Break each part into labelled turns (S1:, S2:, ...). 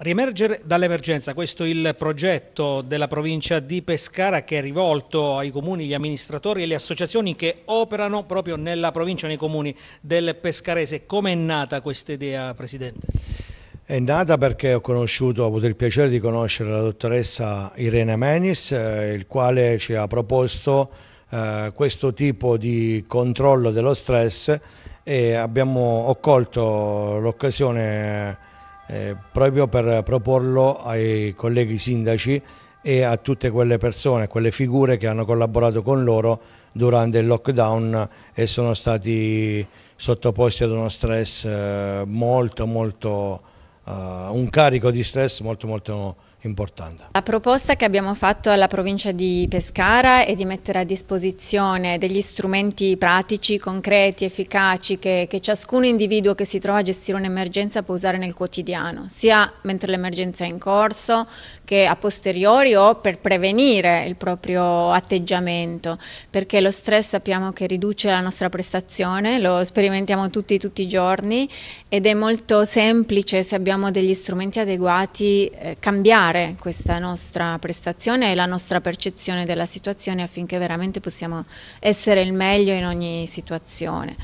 S1: Riemergere dall'emergenza, questo è il progetto della provincia di Pescara che è rivolto ai comuni, agli amministratori e alle associazioni che operano proprio nella provincia, nei comuni del Pescarese. Come è nata questa idea, Presidente?
S2: È nata perché ho, conosciuto, ho avuto il piacere di conoscere la dottoressa Irene Menis, eh, il quale ci ha proposto eh, questo tipo di controllo dello stress e abbiamo, ho colto l'occasione eh, proprio per proporlo ai colleghi sindaci e a tutte quelle persone, quelle figure che hanno collaborato con loro durante il lockdown e sono stati sottoposti ad uno stress eh, molto molto eh, un carico di stress molto molto importante.
S3: La proposta che abbiamo fatto alla provincia di Pescara è di mettere a disposizione degli strumenti pratici, concreti, efficaci che, che ciascun individuo che si trova a gestire un'emergenza può usare nel quotidiano, sia mentre l'emergenza è in corso che a posteriori o per prevenire il proprio atteggiamento, perché lo stress sappiamo che riduce la nostra prestazione, lo sperimentiamo tutti tutti i giorni ed è molto semplice se abbiamo abbiamo degli strumenti adeguati eh, cambiare questa nostra prestazione e la nostra percezione della situazione affinché veramente possiamo essere il meglio in ogni situazione.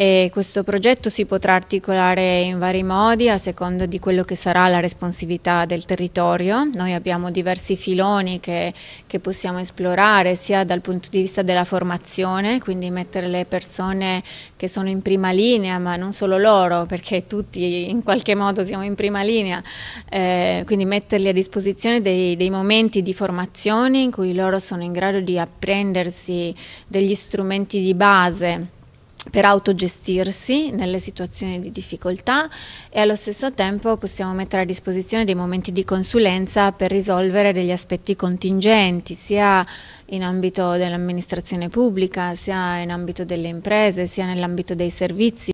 S3: E questo progetto si potrà articolare in vari modi a secondo di quello che sarà la responsività del territorio. Noi abbiamo diversi filoni che, che possiamo esplorare sia dal punto di vista della formazione, quindi mettere le persone che sono in prima linea, ma non solo loro, perché tutti in qualche modo siamo in prima linea, eh, quindi metterli a disposizione dei, dei momenti di formazione in cui loro sono in grado di apprendersi degli strumenti di base per autogestirsi nelle situazioni di difficoltà e allo stesso tempo possiamo mettere a disposizione dei momenti di consulenza per risolvere degli aspetti contingenti, sia in ambito dell'amministrazione pubblica, sia in ambito delle imprese, sia nell'ambito dei servizi.